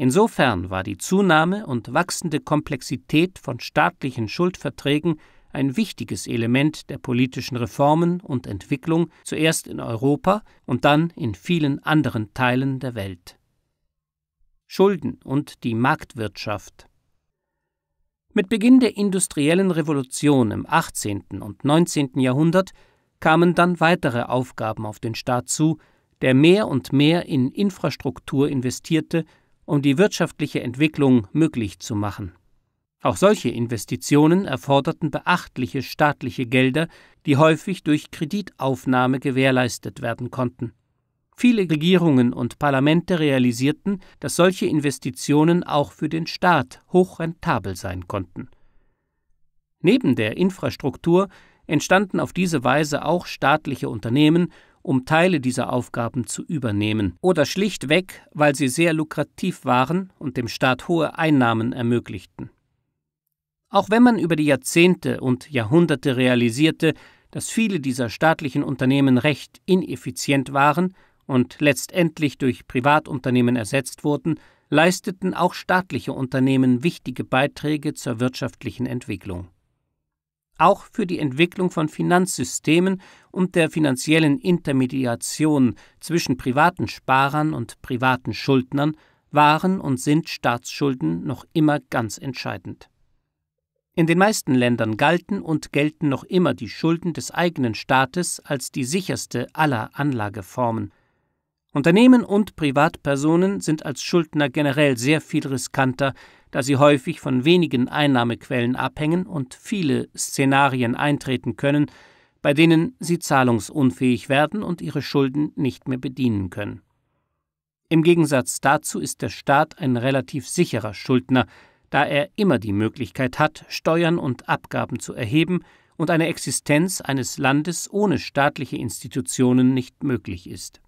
Insofern war die Zunahme und wachsende Komplexität von staatlichen Schuldverträgen ein wichtiges Element der politischen Reformen und Entwicklung, zuerst in Europa und dann in vielen anderen Teilen der Welt. Schulden und die Marktwirtschaft Mit Beginn der industriellen Revolution im 18. und 19. Jahrhundert kamen dann weitere Aufgaben auf den Staat zu, der mehr und mehr in Infrastruktur investierte um die wirtschaftliche Entwicklung möglich zu machen. Auch solche Investitionen erforderten beachtliche staatliche Gelder, die häufig durch Kreditaufnahme gewährleistet werden konnten. Viele Regierungen und Parlamente realisierten, dass solche Investitionen auch für den Staat hochrentabel sein konnten. Neben der Infrastruktur entstanden auf diese Weise auch staatliche Unternehmen um Teile dieser Aufgaben zu übernehmen oder schlichtweg, weil sie sehr lukrativ waren und dem Staat hohe Einnahmen ermöglichten. Auch wenn man über die Jahrzehnte und Jahrhunderte realisierte, dass viele dieser staatlichen Unternehmen recht ineffizient waren und letztendlich durch Privatunternehmen ersetzt wurden, leisteten auch staatliche Unternehmen wichtige Beiträge zur wirtschaftlichen Entwicklung auch für die Entwicklung von Finanzsystemen und der finanziellen Intermediation zwischen privaten Sparern und privaten Schuldnern waren und sind Staatsschulden noch immer ganz entscheidend. In den meisten Ländern galten und gelten noch immer die Schulden des eigenen Staates als die sicherste aller Anlageformen. Unternehmen und Privatpersonen sind als Schuldner generell sehr viel riskanter da sie häufig von wenigen Einnahmequellen abhängen und viele Szenarien eintreten können, bei denen sie zahlungsunfähig werden und ihre Schulden nicht mehr bedienen können. Im Gegensatz dazu ist der Staat ein relativ sicherer Schuldner, da er immer die Möglichkeit hat, Steuern und Abgaben zu erheben und eine Existenz eines Landes ohne staatliche Institutionen nicht möglich ist.